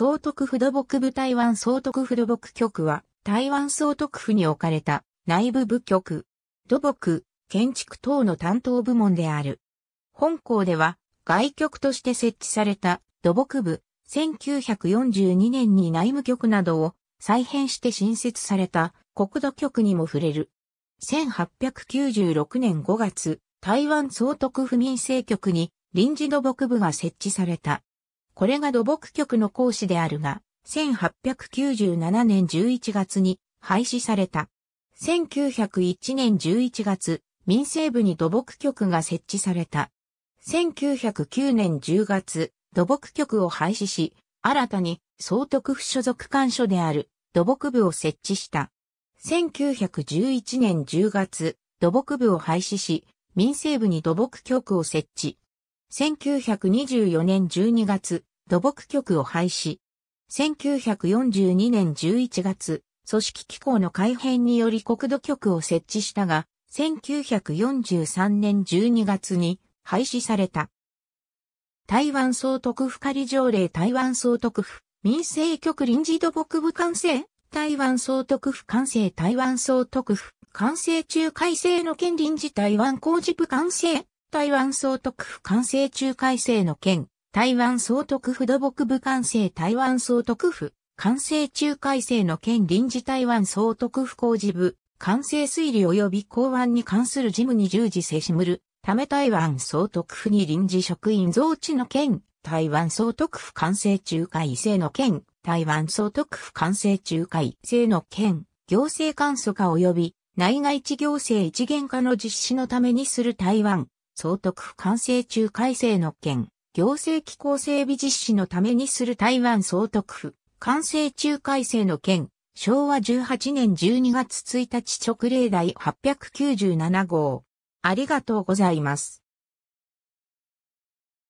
総督府土木部台湾総督府土木局は、台湾総督府に置かれた内部部局、土木、建築等の担当部門である。本校では、外局として設置された土木部、1942年に内務局などを再編して新設された国土局にも触れる。1896年5月、台湾総督府民政局に臨時土木部が設置された。これが土木局の講師であるが、1897年11月に廃止された。1901年11月、民政部に土木局が設置された。1909年10月、土木局を廃止し、新たに総督府所属官所である土木部を設置した。1911年10月、土木部を廃止し、民政部に土木局を設置。1924年12月、土木局を廃止。1942年11月、組織機構の改変により国土局を設置したが、1943年12月に廃止された。台湾総督府仮条例台湾総督府民政局臨時土木部完成台湾総督府完成台湾総督府完成中改正の件臨時台湾工事部完成台湾総督府完成中改正の件台湾総督府土木部管制台湾総督府、管制中改正の県臨時台湾総督府工事部、管制推理及び港湾に関する事務に従事せしむる、ため台湾総督府に臨時職員増置の県、台湾総督府管制中改制の県、台湾総督府管制中改制の県、行政簡素化及び内外地行政一元化の実施のためにする台湾総督府管制中改正の県、行政機構整備実施のためにする台湾総督府、完成中改正の件、昭和18年12月1日直令第897号。ありがとうございます。